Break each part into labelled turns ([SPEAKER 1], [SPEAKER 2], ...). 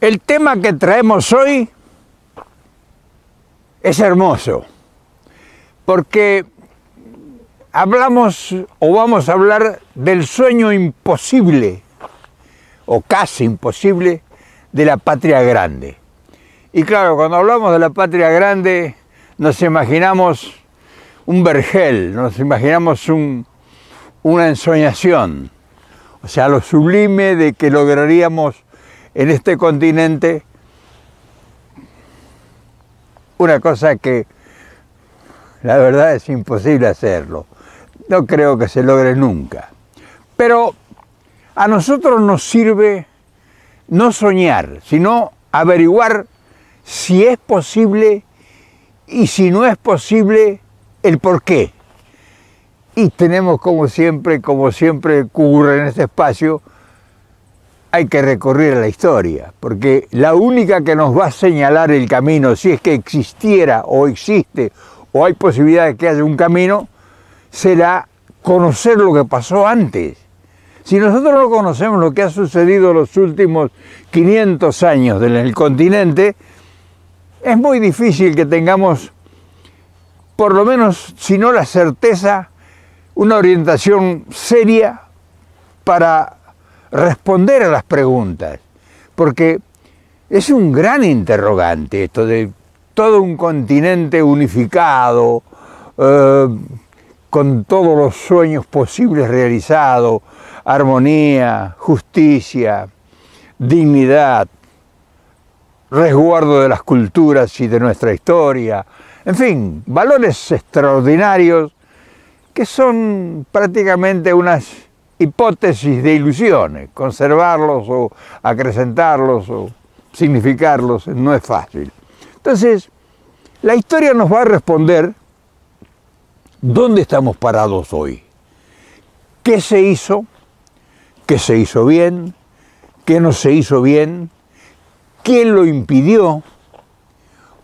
[SPEAKER 1] El tema que traemos hoy es hermoso, porque hablamos o vamos a hablar del sueño imposible, o casi imposible, de la patria grande. Y claro, cuando hablamos de la patria grande, nos imaginamos un vergel, nos imaginamos una ensoñación, o sea, lo sublime de que lograríamos en este continente una cosa que la verdad es imposible hacerlo. No creo que se logre nunca. Pero a nosotros nos sirve no soñar, sino averiguar si es posible y si no es posible, el por qué. Y tenemos como siempre, como siempre ocurre en este espacio, hay que recorrer la historia, porque la única que nos va a señalar el camino, si es que existiera o existe o hay posibilidad de que haya un camino, será conocer lo que pasó antes. Si nosotros no conocemos lo que ha sucedido los últimos 500 años en el continente, es muy difícil que tengamos, por lo menos, si no la certeza, una orientación seria para responder a las preguntas, porque es un gran interrogante esto de todo un continente unificado, eh, con todos los sueños posibles realizados, armonía, justicia, dignidad, resguardo de las culturas y de nuestra historia, en fin, valores extraordinarios que son prácticamente unas hipótesis de ilusiones. Conservarlos o acrecentarlos o significarlos no es fácil. Entonces, la historia nos va a responder dónde estamos parados hoy, qué se hizo, qué se hizo bien, qué no se hizo bien, quién lo impidió,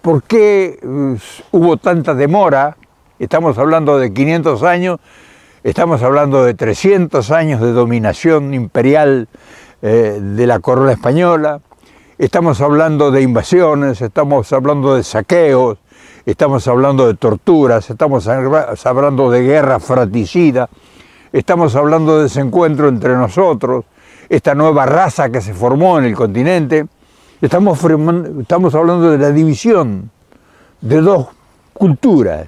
[SPEAKER 1] por qué eh, hubo tanta demora, estamos hablando de 500 años Estamos hablando de 300 años de dominación imperial eh, de la corona española, estamos hablando de invasiones, estamos hablando de saqueos, estamos hablando de torturas, estamos hablando de guerra fratricida, estamos hablando de desencuentro entre nosotros, esta nueva raza que se formó en el continente, estamos hablando de la división de dos culturas,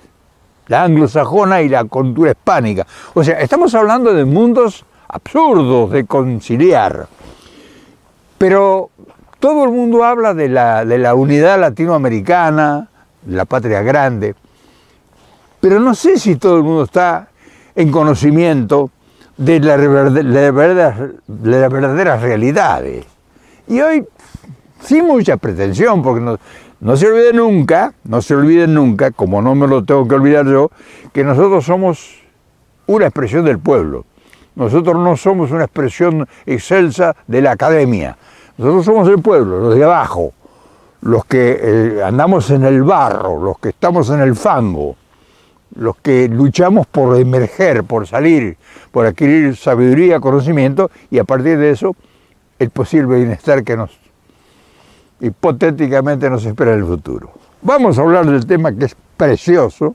[SPEAKER 1] la anglosajona y la cultura hispánica. O sea, estamos hablando de mundos absurdos de conciliar. Pero todo el mundo habla de la, unidad latinoamericana, la patria grande, pero no sé si todo el mundo está en conocimiento de, la, de las verdaderas realidades. Y hoy, sin mucha pretensión, porque no, no se olviden nunca, no se olviden nunca, como no me lo tengo que olvidar yo, que nosotros somos una expresión del pueblo. Nosotros no somos una expresión excelsa de la academia. Nosotros somos el pueblo, los de abajo, los que eh, andamos en el barro, los que estamos en el fango, los que luchamos por emerger, por salir, por adquirir sabiduría, conocimiento y a partir de eso el posible bienestar que nos hipotéticamente nos espera en el futuro. Vamos a hablar del tema que es precioso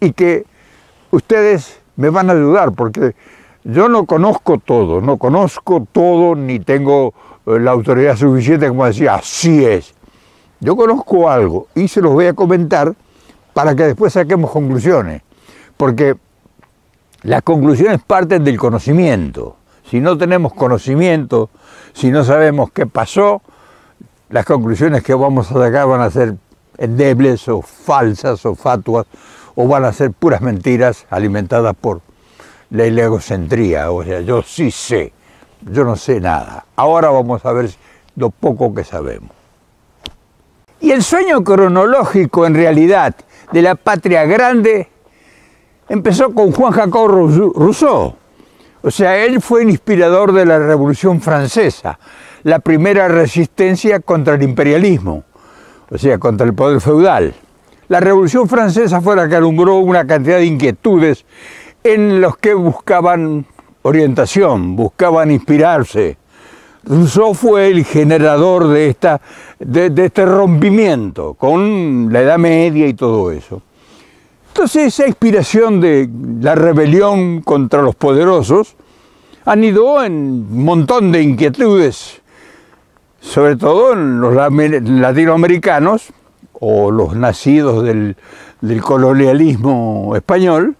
[SPEAKER 1] y que ustedes me van a ayudar porque yo no conozco todo, no conozco todo ni tengo eh, la autoridad suficiente como decía, así es. Yo conozco algo y se los voy a comentar para que después saquemos conclusiones, porque las conclusiones parten del conocimiento. Si no tenemos conocimiento, si no sabemos qué pasó, las conclusiones que vamos a sacar van a ser endebles o falsas o fatuas o van a ser puras mentiras alimentadas por la ilegocentría. O sea, yo sí sé, yo no sé nada. Ahora vamos a ver lo poco que sabemos. Y el sueño cronológico en realidad de la patria grande empezó con Juan Jacob Rousseau. O sea, él fue el inspirador de la Revolución Francesa la primera resistencia contra el imperialismo, o sea, contra el poder feudal. La Revolución Francesa fue la que alumbró una cantidad de inquietudes en los que buscaban orientación, buscaban inspirarse. Rousseau fue el generador de, esta, este rompimiento con la Edad Media y todo eso. Entonces esa inspiración de la rebelión contra los poderosos anidó en un montón de inquietudes sobre todo en los latinoamericanos o los nacidos del, del colonialismo español,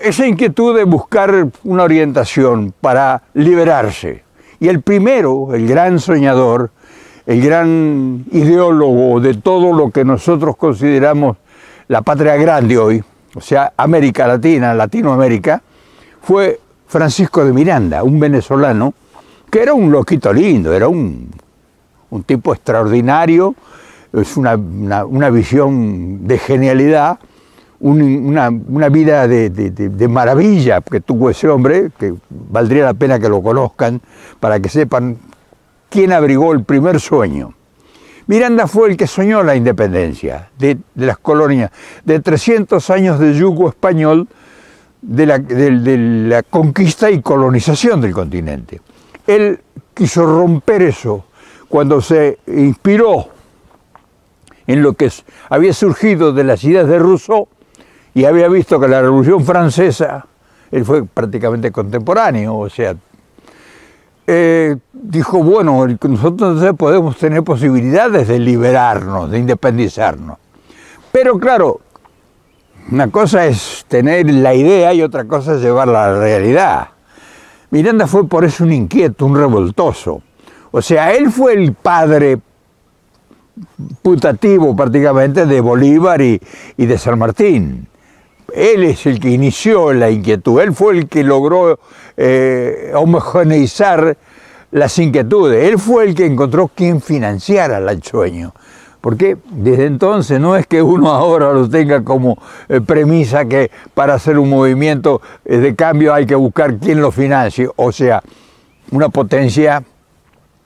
[SPEAKER 1] esa inquietud de buscar una orientación para liberarse. Y el primero, el gran soñador, el gran ideólogo de todo lo que nosotros consideramos la patria grande hoy, o sea, América Latina, Latinoamérica, fue Francisco de Miranda, un venezolano que era un loquito lindo, era un, tipo extraordinario, es una, visión de genialidad, una, vida de, maravilla que tuvo ese hombre, que valdría la pena que lo conozcan para que sepan quién abrigó el primer sueño. Miranda fue el que soñó la independencia de, las colonias, de 300 años de yugo español, de la, conquista y colonización del continente. Él quiso romper eso cuando se inspiró en lo que había surgido de las ideas de Rousseau y había visto que la Revolución Francesa, él fue prácticamente contemporáneo, o sea, eh, dijo, bueno, nosotros podemos tener posibilidades de liberarnos, de independizarnos. Pero claro, una cosa es tener la idea y otra cosa es llevarla a la realidad. Miranda fue por eso un inquieto, un revoltoso. O sea, él fue el padre putativo prácticamente de Bolívar y, de San Martín. Él es el que inició la inquietud, él fue el que logró eh, homogeneizar las inquietudes, él fue el que encontró quien financiara el sueño. Porque desde entonces no es que uno ahora lo tenga como eh, premisa que para hacer un movimiento eh, de cambio hay que buscar quién lo financie, o sea, una potencia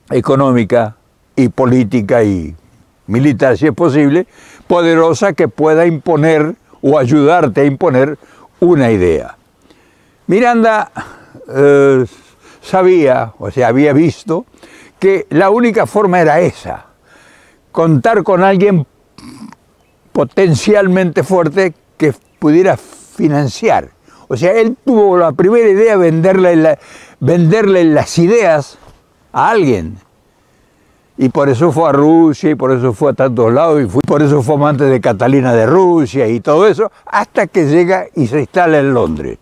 [SPEAKER 1] económica y política y militar, si es posible, poderosa que pueda imponer o ayudarte a imponer una idea. Miranda eh, sabía, o sea, había visto, que la única forma era esa contar con alguien potencialmente fuerte que pudiera financiar. O sea, él tuvo la primera idea venderle, venderle las ideas a alguien. Y por eso fue a Rusia, y por eso fue a tantos lados, y por eso fue amante de Catalina de Rusia y todo eso, hasta que llega y se instala en Londres,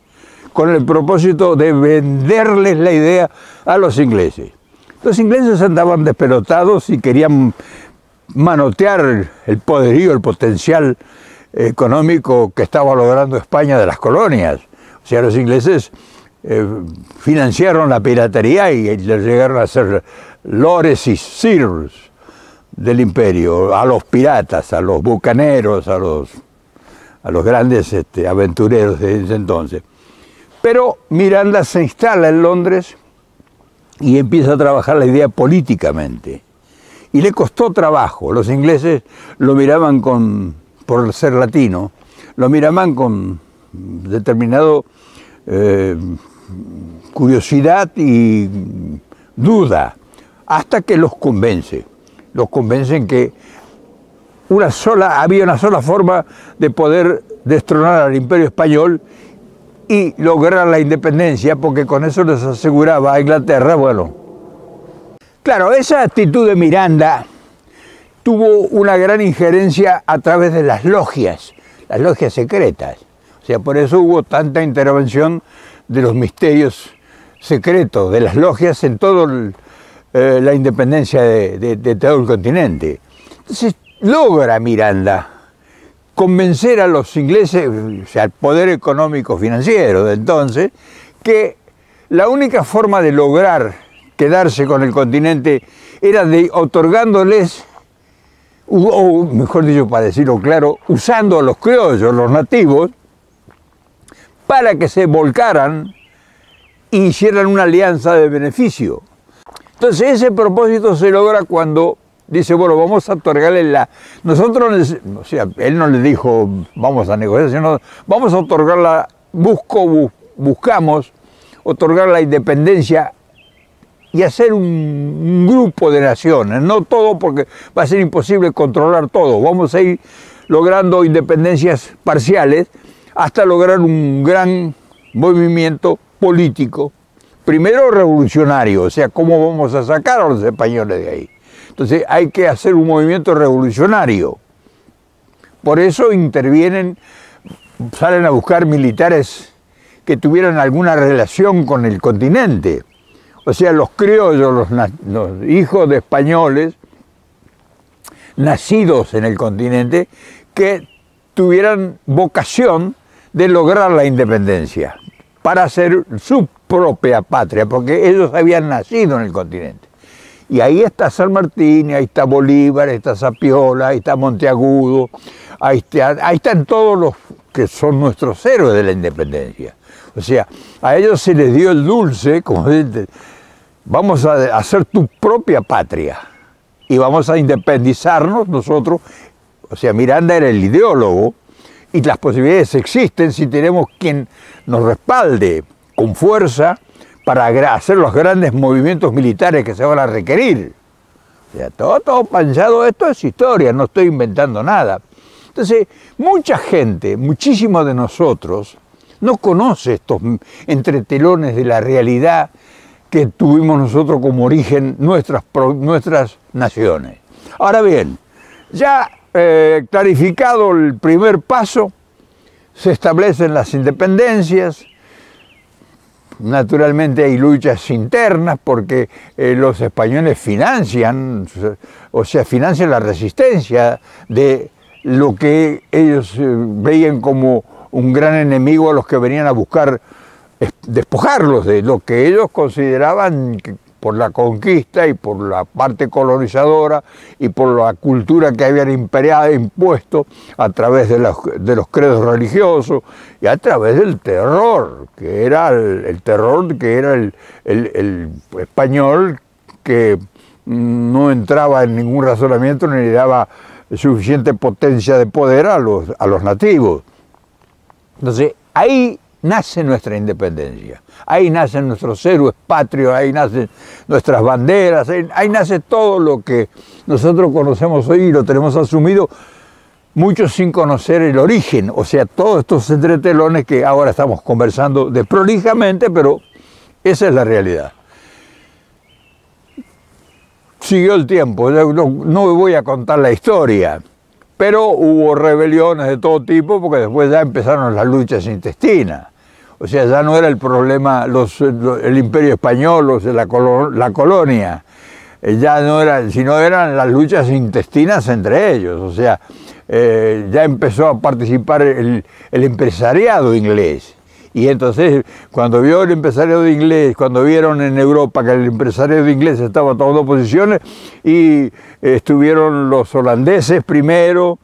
[SPEAKER 1] con el propósito de venderles la idea a los ingleses. Los ingleses andaban despelotados y querían manotear el poderío, el potencial eh, económico que estaba logrando España de las colonias. O sea, los ingleses eh, financiaron la piratería y llegaron a ser lores y sirs del imperio, a los piratas, a los bucaneros, a los, a los grandes este, aventureros de ese entonces. Pero Miranda se instala en Londres y empieza a trabajar la idea políticamente y le costó trabajo. Los ingleses lo miraban con, por ser latino, lo miraban con determinado eh, curiosidad y duda, hasta que los convence. Los convencen que una sola, había una sola forma de poder destronar al imperio español y lograr la independencia, porque con eso les aseguraba a Inglaterra, bueno, Claro, esa actitud de Miranda tuvo una gran injerencia a través de las logias, las logias secretas. O sea, por eso hubo tanta intervención de los misterios secretos, de las logias en toda eh, la independencia de, de todo el continente. Entonces logra Miranda convencer a los ingleses, o sea, al poder económico financiero de entonces, que la única forma de lograr quedarse con el continente era de otorgándoles, o mejor dicho, para decirlo claro, usando a los criollos, los nativos, para que se volcaran e hicieran una alianza de beneficio. Entonces ese propósito se logra cuando dice, bueno, vamos a otorgarle la... Nosotros, o sea, él no le dijo, vamos a negociar, sino vamos a otorgarla, busco, buscamos otorgar la independencia y hacer un, grupo de naciones, no todo porque va a ser imposible controlar todo, vamos a ir logrando independencias parciales hasta lograr un gran movimiento político, primero revolucionario, o sea, cómo vamos a sacar a los españoles de ahí. Entonces hay que hacer un movimiento revolucionario. Por eso intervienen, salen a buscar militares que tuvieran alguna relación con el continente o sea, los criollos, los, hijos de españoles, nacidos en el continente, que tuvieran vocación de lograr la independencia para hacer su propia patria, porque ellos habían nacido en el continente. Y ahí está San Martín, ahí está Bolívar, ahí está Zapiola, ahí está Monteagudo, ahí, están todos los que son nuestros héroes de la independencia. O sea, a ellos se les dio el dulce, como Vamos a hacer tu propia patria y vamos a independizarnos nosotros. O sea, Miranda era el ideólogo y las posibilidades existen si tenemos quien nos respalde con fuerza para hacer los grandes movimientos militares que se van a requerir. O sea, todo, todo panchado, esto es historia, no estoy inventando nada. Entonces, mucha gente, muchísimos de nosotros, no conoce estos entretelones de la realidad que tuvimos nosotros como origen nuestras, nuestras naciones. Ahora bien, ya eh, clarificado el primer paso, se establecen las independencias, naturalmente hay luchas internas porque eh, los españoles financian, o sea, financian la resistencia de lo que ellos eh, veían como un gran enemigo a los que venían a buscar despojarlos de lo que ellos consideraban por la conquista y por la parte colonizadora y por la cultura que habían impuesto a través de los, de los credos religiosos y a través del terror, que era el, terror que era el, español que no entraba en ningún razonamiento ni le daba suficiente potencia de poder a los, a los nativos. Entonces, ahí nace nuestra independencia. Ahí nacen nuestros héroes patrios, ahí nacen nuestras banderas, ahí, nace todo lo que nosotros conocemos hoy y lo tenemos asumido, muchos sin conocer el origen, o sea, todos estos entretelones que ahora estamos conversando prolijamente, pero esa es la realidad. Siguió el tiempo, no, no voy a contar la historia, pero hubo rebeliones de todo tipo porque después ya empezaron las luchas intestinas. O sea, ya no era el problema los, eh, el imperio español, o sea, la, la colonia, eh, ya no era, sino eran las luchas intestinas entre ellos. O sea, eh, ya empezó a participar el, el, empresariado inglés. Y entonces, cuando vio el empresariado inglés, cuando vieron en Europa que el empresariado inglés estaba tomando posiciones, y estuvieron los holandeses primero,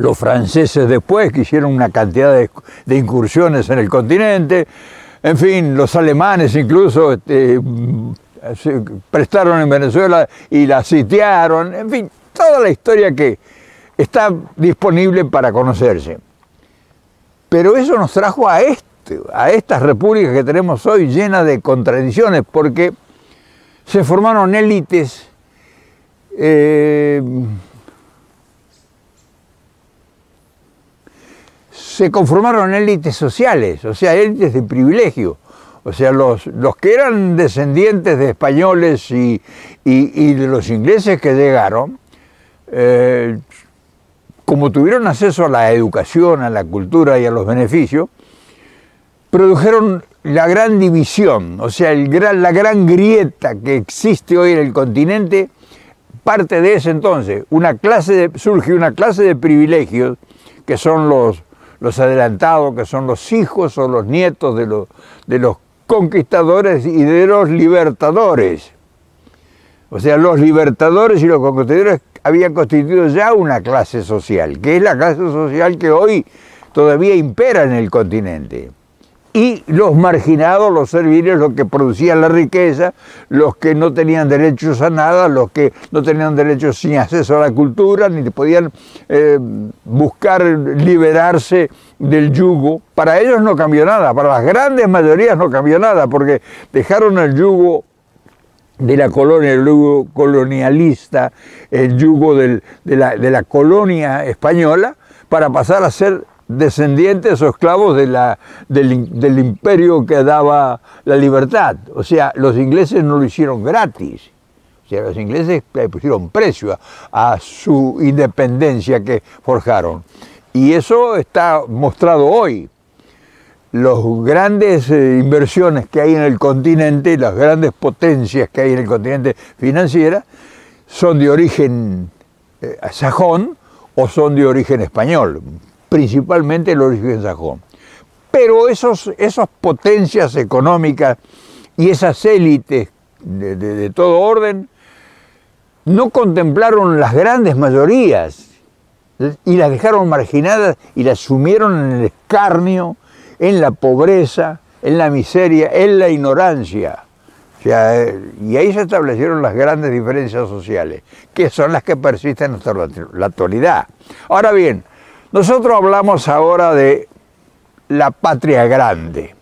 [SPEAKER 1] los franceses después, que hicieron una cantidad de, incursiones en el continente, en fin, los alemanes incluso este, mm, prestaron en Venezuela y la sitiaron, en fin, toda la historia que está disponible para conocerse. Pero eso nos trajo a este, a estas repúblicas que tenemos hoy llena de contradicciones, porque se formaron élites eh, se conformaron élites sociales, o sea, élites de privilegio. O sea, los, los que eran descendientes de españoles y, de los ingleses que llegaron, eh, como tuvieron acceso a la educación, a la cultura y a los beneficios, produjeron la gran división, o sea, el gran, la gran grieta que existe hoy en el continente, parte de ese entonces. Una clase de, surge una clase de privilegios que son los los adelantados, que son los hijos o los nietos de los, de los conquistadores y de los libertadores. O sea, los libertadores y los conquistadores habían constituido ya una clase social, que es la clase social que hoy todavía impera en el continente y los marginados, los serviles, los que producían la riqueza, los que no tenían derechos a nada, los que no tenían derechos sin acceso a la cultura, ni podían eh, buscar liberarse del yugo. Para ellos no cambió nada, para las grandes mayorías no cambió nada, porque dejaron el yugo de la colonia, el yugo colonialista, el yugo de la colonia española, para pasar a ser descendientes o esclavos del, imperio que daba la libertad. O sea, los ingleses no lo hicieron gratis. O sea, los ingleses le pusieron precio a, su independencia que forjaron. Y eso está mostrado hoy. Las grandes eh, inversiones que hay en el continente, las grandes potencias que hay en el continente financiera, son de origen eh, sajón o son de origen español principalmente el origen sajón. Pero esos, esas potencias económicas y esas élites de, todo orden no contemplaron las grandes mayorías y las dejaron marginadas y las sumieron en el escarnio, en la pobreza, en la miseria, en la ignorancia. Eh, y ahí se establecieron las grandes diferencias sociales, que son las que persisten hasta la actualidad. Ahora bien, nosotros hablamos ahora de la patria grande.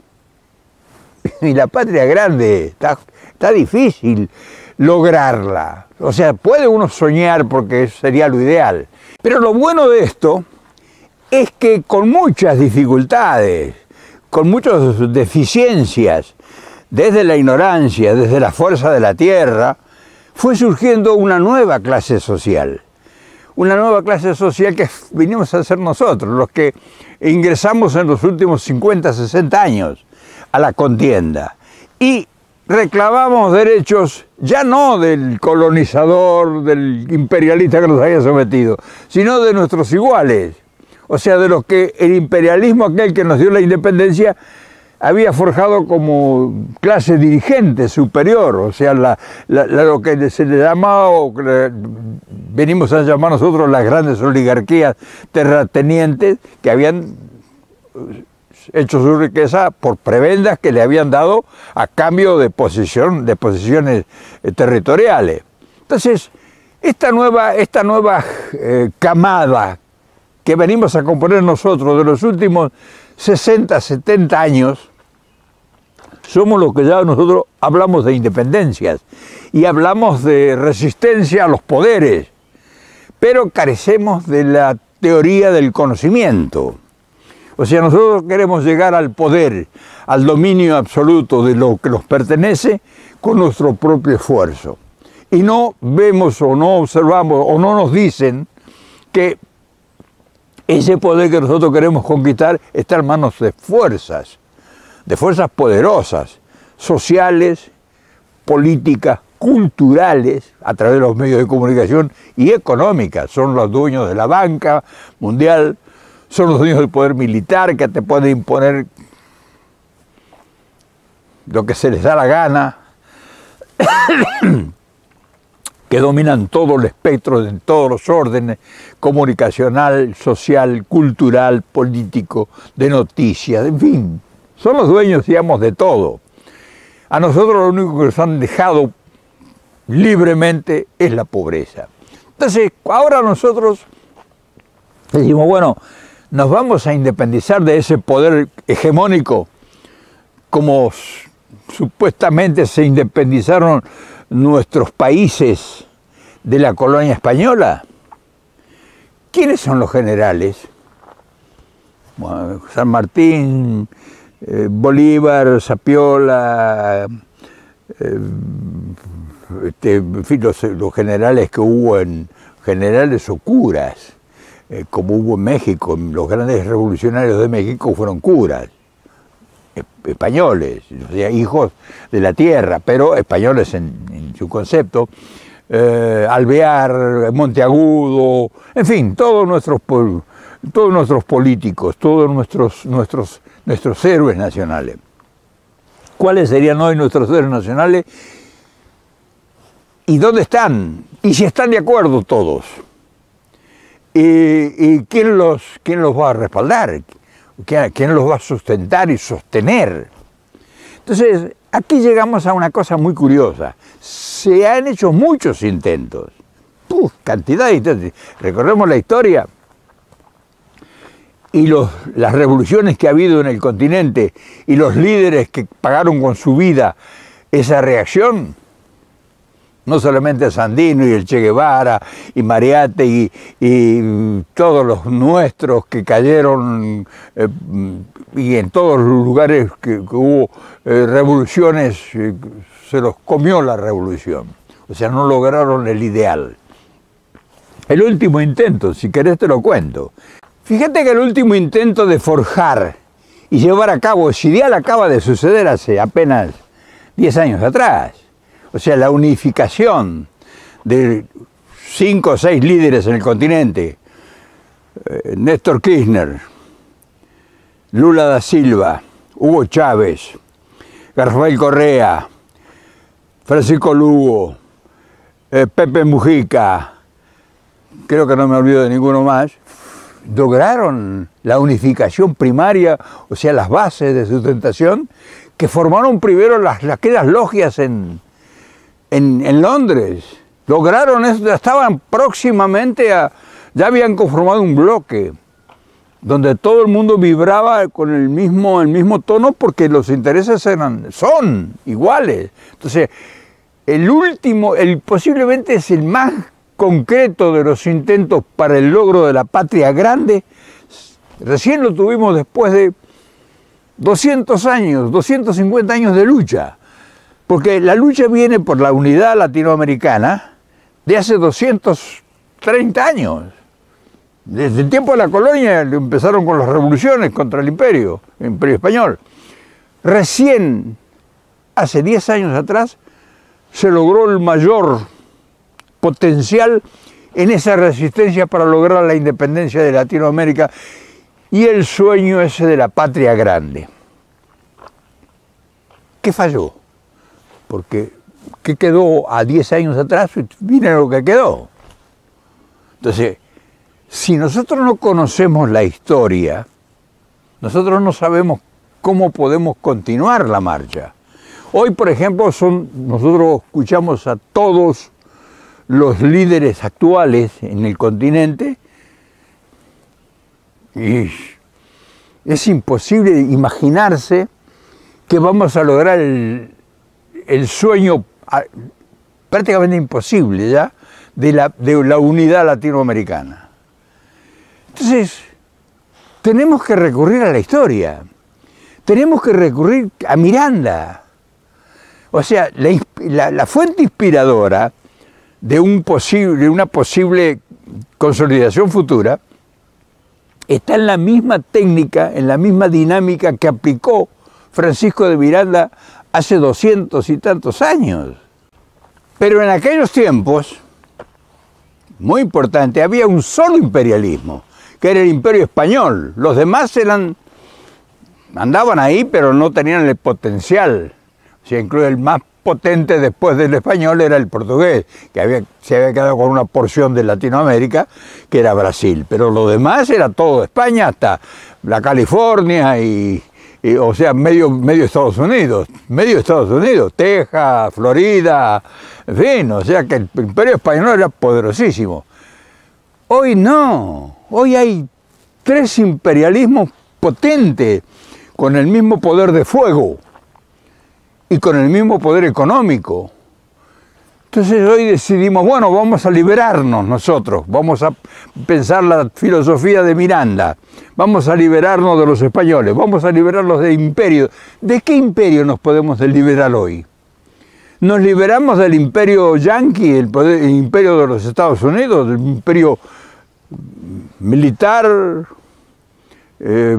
[SPEAKER 1] Y la patria grande está, difícil lograrla. O sea, puede uno soñar porque sería lo ideal. Pero lo bueno de esto es que con muchas dificultades, con muchas deficiencias, desde la ignorancia, desde la fuerza de la tierra, fue surgiendo una nueva clase social una nueva clase social que vinimos a ser nosotros, los que ingresamos en los últimos 50, 60 años a la contienda. Y reclamamos derechos ya no del colonizador, del imperialista que nos había sometido, sino de nuestros iguales. O sea, de los que el imperialismo aquel que nos dio la independencia había forjado como clase dirigente superior, o sea, lo que se le llamaba, venimos a llamar nosotros las grandes oligarquías terratenientes que habían eh, hecho su riqueza por prebendas que le habían dado a cambio de, posiciones eh, territoriales. Entonces, esta nueva, esta nueva eh, camada que venimos a componer nosotros de los últimos 60, 70 años, somos los que ya nosotros hablamos de independencias y hablamos de resistencia a los poderes, pero carecemos de la teoría del conocimiento. O sea, nosotros queremos llegar al poder, al dominio absoluto de lo que nos pertenece con nuestro propio esfuerzo. Y no vemos o no observamos o no nos dicen que ese poder que nosotros queremos conquistar está en manos de fuerzas, de fuerzas poderosas, sociales, políticas, culturales, a través de los medios de comunicación, y económicas. Son los dueños de la banca mundial, son los dueños del poder militar que te pueden imponer lo que se les da la gana. que dominan todo el espectro, en todos los órdenes, comunicacional, social, cultural, político, de noticias, en fin. Son los dueños, digamos, de todo. A nosotros lo único que nos han dejado libremente es la pobreza. Entonces, ahora nosotros decimos, bueno, nos vamos a independizar de ese poder hegemónico, como supuestamente se independizaron nuestros países de la colonia española, ¿quiénes son los generales? San Martín, eh, Bolívar, Sapiola, eh, este, los, generales que hubo en generales o curas, eh, como hubo en México, los grandes revolucionarios de México fueron curas. Eh, españoles, hijos de la tierra, pero españoles en, su concepto, eh, Alvear, Monteagudo, en fin, todos nuestros, todos nuestros políticos, todos nuestros, nuestros, nuestros héroes nacionales. ¿Cuáles serían hoy nuestros héroes nacionales? ¿Y dónde están? ¿Y si están de acuerdo todos? ¿Y, quién, los, quién los va a respaldar? ¿Quién los va a sustentar y sostener? Entonces, aquí llegamos a una cosa muy curiosa. Se han hecho muchos intentos. cantidad de intentos. Recordemos la historia y las revoluciones que ha habido en el continente y los líderes que pagaron con su vida esa reacción no solamente Sandino y el Che Guevara y Mariate y, todos los nuestros que cayeron eh, y en todos los lugares que, hubo eh, revoluciones, eh, se los comió la revolución, o sea, no lograron el ideal. El último intento, si querés te lo cuento. Fíjate que el último intento de forjar y llevar a cabo ese ideal acaba de suceder hace apenas 10 años atrás. O sea, la unificación de cinco o seis líderes en el continente, eh, Néstor Kirchner, Lula da Silva, Hugo Chávez, Rafael Correa, Francisco Lugo, eh, Pepe Mujica, creo que no me olvido de ninguno más, lograron la unificación primaria, o sea, las bases de sustentación, que formaron primero las, aquellas logias en, en, Londres. Lograron esto, estaban próximamente a, ya habían conformado un bloque donde todo el mundo vibraba con el mismo, el mismo tono porque los intereses eran, son iguales. Entonces, el último, el, posiblemente es el más concreto de los intentos para el logro de la patria grande, recién lo tuvimos después de 200 años, 250 años de lucha. Porque la lucha viene por la unidad latinoamericana de hace 230 años. Desde el tiempo de la colonia empezaron con las revoluciones contra el imperio, el imperio español. Recién, hace 10 años atrás, se logró el mayor potencial en esa resistencia para lograr la independencia de Latinoamérica y el sueño ese de la patria grande. ¿Qué falló? Porque, ¿qué quedó a 10 años atrás? Miren lo que quedó. Entonces, si nosotros no conocemos la historia, nosotros no sabemos cómo podemos continuar la marcha. Hoy, por ejemplo, son, nosotros escuchamos a todos los líderes actuales en el continente y es imposible imaginarse que vamos a lograr el, el sueño ah, prácticamente imposible ya de la, de la unidad latinoamericana. Entonces, tenemos que recurrir a la historia, tenemos que recurrir a Miranda. O sea, la, fuente inspiradora de, un posible, una posible consolidación futura está en la misma técnica, en la misma dinámica que aplicó Francisco de Miranda hace doscientos y tantos años. Pero en aquellos tiempos, muy importante, había un solo imperialismo, que era el imperio español. Los demás eran, andaban ahí, pero no tenían el potencial. Si el más potente después del español era el portugués, que había, se había quedado con una porción de Latinoamérica, que era Brasil. Pero lo demás era todo España, hasta la California y, o sea, medio, medio Estados Unidos, medio Estados Unidos, Texas, Florida, en fin, o sea que el imperio español era poderosísimo. Hoy no, hoy hay tres imperialismos potentes, con el mismo poder de fuego y con el mismo poder económico. Entonces hoy decidimos, bueno, vamos a liberarnos nosotros, vamos a pensar la filosofía de Miranda, vamos a liberarnos de los españoles, vamos a liberarlos de imperio. ¿De qué imperio nos podemos liberar hoy? Nos liberamos del imperio yanqui, el, imperio de los Estados Unidos, del imperio militar, eh,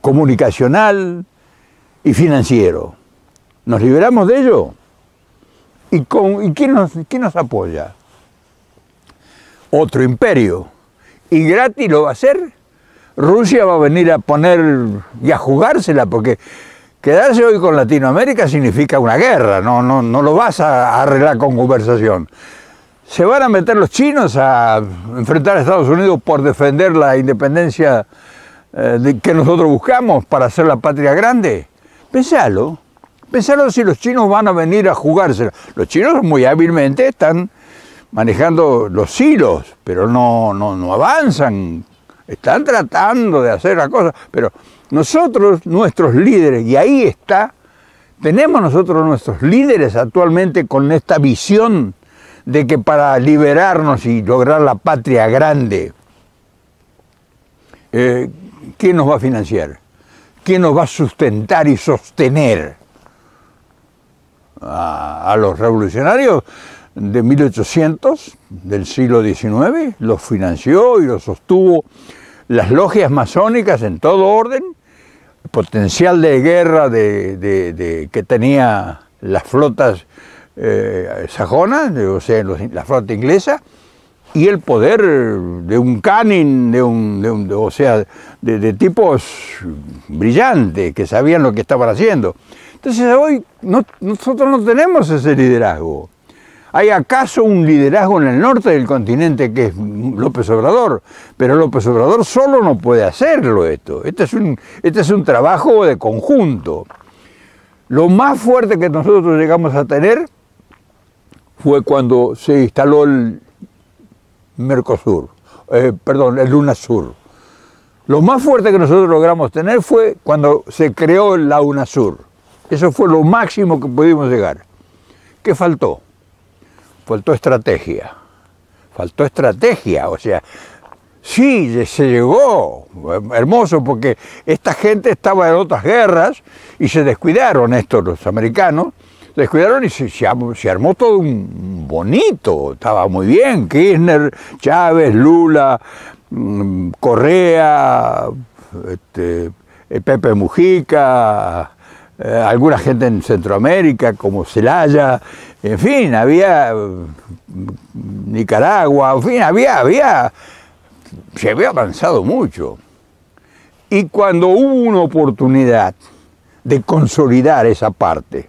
[SPEAKER 1] comunicacional y financiero. ¿Nos liberamos de ello? ¿Y, con, quién, nos, apoya? Otro imperio. ¿Y gratis lo va a hacer? Rusia va a venir a poner y a jugársela, porque quedarse hoy con Latinoamérica significa una guerra, no, no, no lo vas a arreglar con conversación. Se van a meter los chinos a enfrentar a Estados Unidos por defender la independencia eh, que nosotros buscamos para hacer la patria grande. Pensalo. Pensaron si los chinos van a venir a jugársela. Los chinos muy hábilmente están manejando los hilos, pero no, no, avanzan. Están tratando de hacer la cosa, pero nosotros, nuestros líderes, y ahí está, tenemos nosotros nuestros líderes actualmente con esta visión de que para liberarnos y lograr la patria grande, eh, ¿quién nos va a financiar? ¿Quién nos va a sustentar y sostener? a, los revolucionarios de 1800, del siglo XIX, los financió y los sostuvo las logias masónicas en todo orden, el potencial de guerra de, que tenía las flotas eh, sajonas, o sea, la flota inglesa, y el poder de un Canning, de de un o sea, de tipos brillantes que sabían lo que estaban haciendo. Entonces hoy nosotros no tenemos ese liderazgo. ¿Hay acaso un liderazgo en el norte del continente que es López Obrador? Pero López Obrador solo no puede hacerlo esto. Este es un, este es un trabajo de conjunto. Lo más fuerte que nosotros llegamos a tener fue cuando se instaló el Mercosur, eh, perdón, el UNASUR. Lo más fuerte que nosotros logramos tener fue cuando se creó la UNASUR. Eso fue lo máximo que pudimos llegar. ¿Qué faltó? Faltó estrategia. Faltó estrategia, o sea, sí, se llegó, hermoso, porque esta gente estaba en otras guerras y se descuidaron estos, los americanos, se descuidaron y se, armó todo un bonito, estaba muy bien, Kirchner, Chávez, Lula, mm, Correa, este, Pepe Mujica, eh, alguna gente en Centroamérica, como Celaya, en fin, había mm, Nicaragua, en fin, había, había, se había avanzado mucho. Y cuando hubo una oportunidad de consolidar esa parte,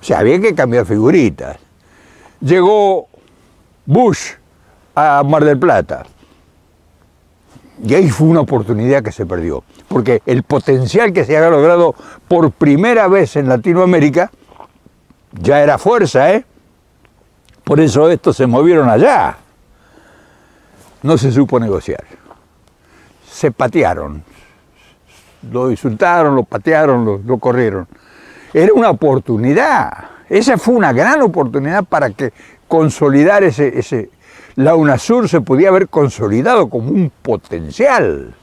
[SPEAKER 1] o sea, había que cambiar figuritas, llegó Bush a Mar del Plata. Y ahí fue una oportunidad que se perdió, porque el potencial que se había logrado por primera vez en Latinoamérica ya era fuerza, ¿eh? Por eso estos se movieron allá. No se supo negociar. Se patearon. Lo insultaron, lo patearon, lo, lo corrieron. Era una oportunidad. Esa fue una gran oportunidad para que consolidar ese, ese, la UNASUR se podía haber consolidado como un potencial.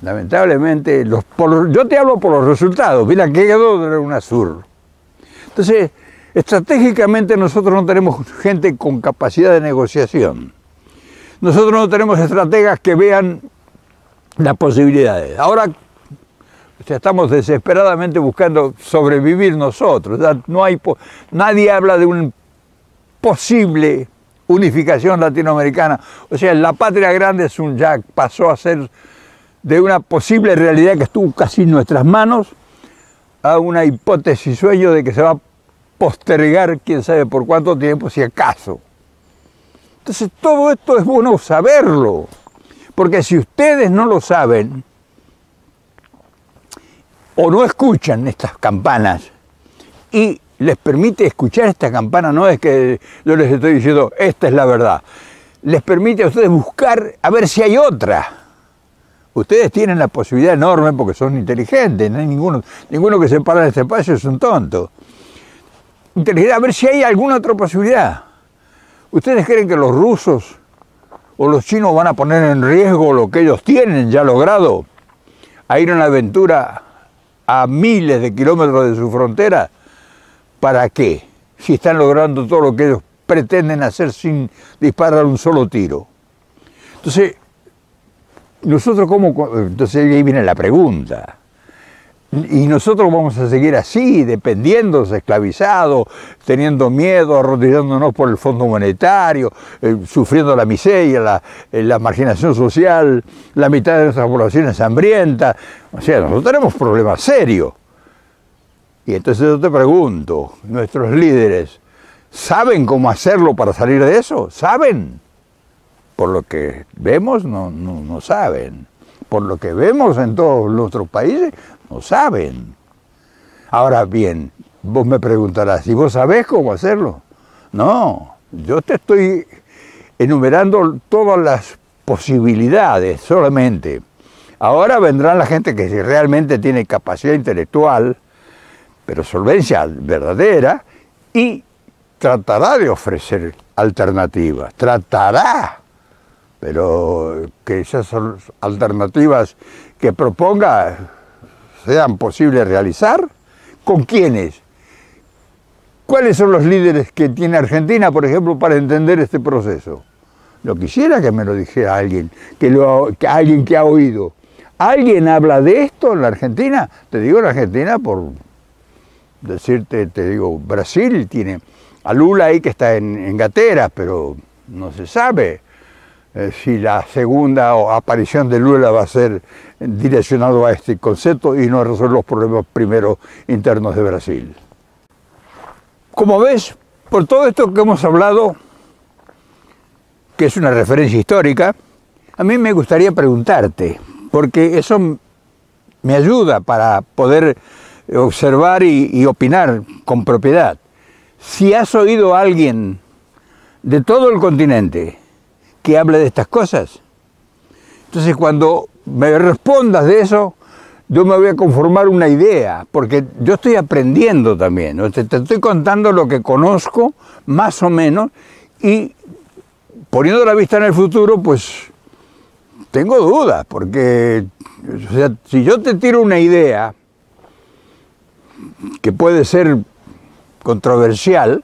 [SPEAKER 1] Lamentablemente, yo te hablo por los resultados, mira qué quedó de la UNASUR. Entonces, estratégicamente nosotros no tenemos gente con capacidad de negociación. Nosotros no tenemos estrategas que vean las posibilidades. Ahora estamos desesperadamente buscando sobrevivir nosotros. No hay, nadie habla de un posible unificación latinoamericana. O sea, la patria grande es un jack, pasó a ser de una posible realidad que estuvo casi en nuestras manos a una hipótesis sueño de que se va a postergar quién sabe por cuánto tiempo, si acaso. Entonces todo esto es bueno saberlo, porque si ustedes no lo saben o no escuchan estas campanas y les permite escuchar esta campana, no es que yo les estoy diciendo, esta es la verdad. Les permite a ustedes buscar a ver si hay otra. Ustedes tienen la posibilidad enorme porque son inteligentes, no hay ninguno, ninguno que se para en este espacio es un tonto. Inteligente, a ver si hay alguna otra posibilidad. ¿Ustedes creen que los rusos o los chinos van a poner en riesgo lo que ellos tienen ya logrado? A ir a una aventura a miles de kilómetros de su frontera ¿Para qué? Si están logrando todo lo que ellos pretenden hacer sin disparar un solo tiro. Entonces, nosotros cómo... Entonces ahí viene la pregunta. Y nosotros vamos a seguir así, dependiendo, esclavizados, teniendo miedo, arrodillándonos por el Fondo Monetario, eh, sufriendo la miseria, la, eh, la, marginación social, la mitad de nuestras poblaciones hambrienta. O sea, nosotros tenemos problemas serios. Y entonces yo te pregunto, nuestros líderes, ¿saben cómo hacerlo para salir de eso? ¿Saben? Por lo que vemos, no, no, saben. Por lo que vemos en todos nuestros países, no saben. Ahora bien, vos me preguntarás, ¿y vos sabés cómo hacerlo? No, yo te estoy enumerando todas las posibilidades solamente. Ahora vendrán la gente que si realmente tiene capacidad intelectual, pero solvencia verdadera, y tratará de ofrecer alternativas, tratará, pero que esas alternativas que proponga sean posibles realizar, ¿con quiénes? ¿Cuáles son los líderes que tiene Argentina, por ejemplo, para entender este proceso? Lo quisiera que me lo dijera alguien, que, lo, que alguien que ha oído. ¿Alguien habla de esto en la Argentina? Te digo en la Argentina por decirte, te digo, Brasil tiene a Lula ahí que está en, Gatera, gateras, pero no se sabe eh, si la segunda aparición de Lula va a ser direccionado a este concepto y no a resolver los problemas primero internos de Brasil. Como ves, por todo esto que hemos hablado, que es una referencia histórica, a mí me gustaría preguntarte, porque eso me ayuda para poder observar y, opinar con propiedad. Si has oído a alguien de todo el continente que hable de estas cosas, entonces cuando me respondas de eso, yo me voy a conformar una idea, porque yo estoy aprendiendo también, te, estoy contando lo que conozco, más o menos, y poniendo la vista en el futuro, pues tengo dudas, porque si yo te tiro una idea, que puede ser controversial,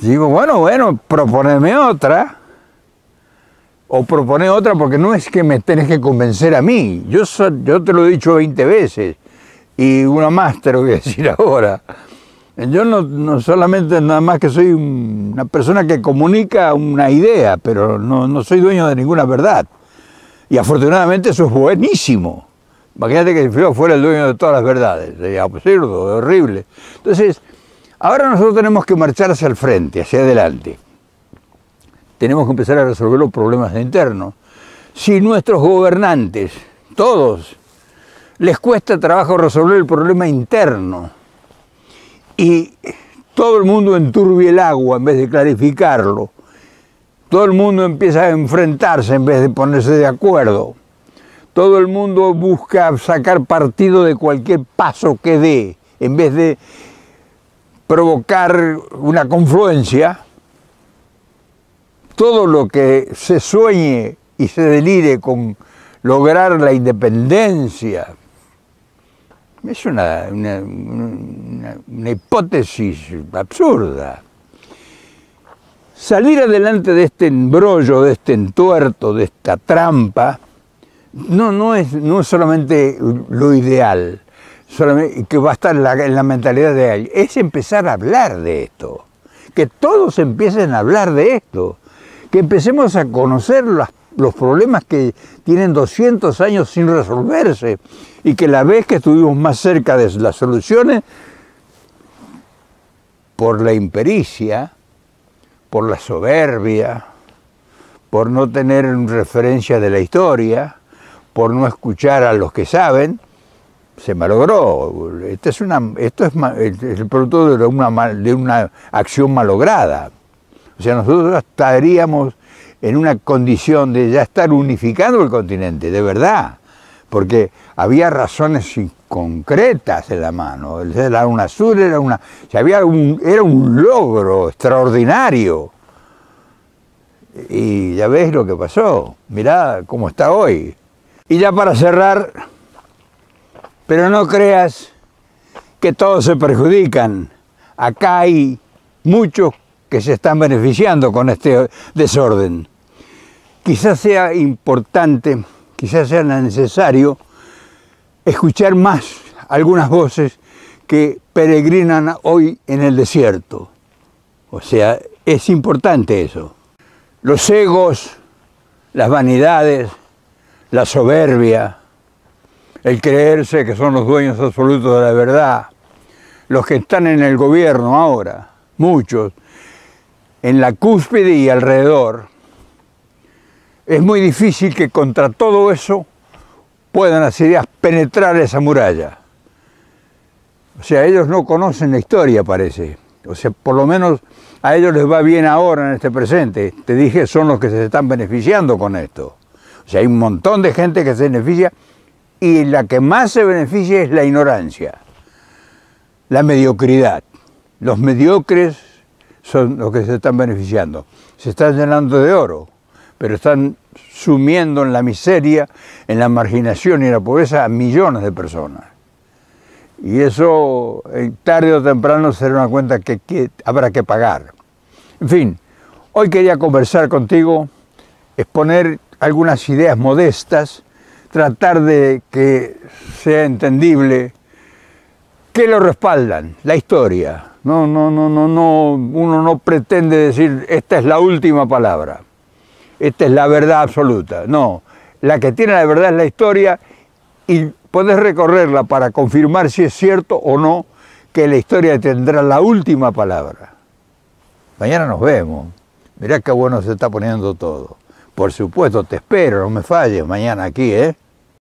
[SPEAKER 1] digo, bueno, bueno, proponeme otra. O propone otra porque no es que me tenés que convencer a mí. Yo, yo te lo he dicho 20 veces y una más te lo voy a decir ahora. Yo no, no solamente nada más que soy una persona que comunica una idea, pero no, no soy dueño de ninguna verdad. Y afortunadamente eso es buenísimo. Imagínate que si fuera el dueño de todas las verdades, sería absurdo, es horrible. Entonces, ahora nosotros tenemos que marchar hacia el frente, hacia adelante. Tenemos que empezar a resolver los problemas internos. Si nuestros gobernantes, todos, les cuesta trabajo resolver el problema interno y todo el mundo enturbia el agua en vez de clarificarlo, todo el mundo empieza a enfrentarse en vez de ponerse de acuerdo, todo el mundo busca sacar partido de cualquier paso que dé, en vez de provocar una confluencia, todo lo que se sueñe y se delire con lograr la independencia, es una, hipótesis absurda. Salir adelante de este embrollo, de este entuerto, de esta trampa, no, no es, solamente lo ideal, solamente, que va a estar en la, mentalidad de alguien, es empezar a hablar de esto, que todos empiecen a hablar de esto, que empecemos a conocer los problemas que tienen 200 años sin resolverse y que la vez que estuvimos más cerca de las soluciones, por la impericia, por la soberbia, por no tener referencia de la historia, por no escuchar a los que saben, se malogró. Esto es, una, esto es, el producto de una, de una acción malograda. O sea, nosotros estaríamos en una condición de ya estar unificando el continente, de verdad, porque había razones concretas en la mano. Era una era una. había un, era un logro extraordinario. Y ya ves lo que pasó. Mirá cómo está hoy. Y ya para cerrar, pero no creas que todos se perjudican. Acá hay muchos que se están beneficiando con este desorden. Quizás sea importante, quizás sea necesario escuchar más algunas voces que peregrinan hoy en el desierto. O sea, es importante eso. Los egos, las vanidades, la soberbia, el creerse que son los dueños absolutos de la verdad, los que están en el gobierno ahora, muchos, en la cúspide y alrededor, es muy difícil que contra todo eso puedan las ideas penetrar esa muralla. O sea, ellos no conocen la historia, parece. O sea, por lo menos a ellos les va bien ahora en este presente. Te dije, son los que se están beneficiando con esto. O sea, hay un montón de gente que se beneficia y la que más se beneficia es la ignorancia, la mediocridad. Los mediocres son los que se están beneficiando. Se están llenando de oro, pero están sumiendo en la miseria, en la marginación y en la pobreza a millones de personas. Y eso eh, tarde o temprano será una cuenta que, que habrá que pagar. En fin, hoy quería conversar contigo, exponer algunas ideas modestas, tratar de que sea entendible que lo respaldan, la historia. No, no, no, no, no, uno no pretende decir esta es la última palabra, esta es la verdad absoluta. No, la que tiene la verdad es la historia y podés recorrerla para confirmar si es cierto o no que la historia tendrá la última palabra. Mañana nos vemos. Mirá qué bueno se está poniendo todo. Por supuesto, te espero, no me falles mañana aquí, ¿eh?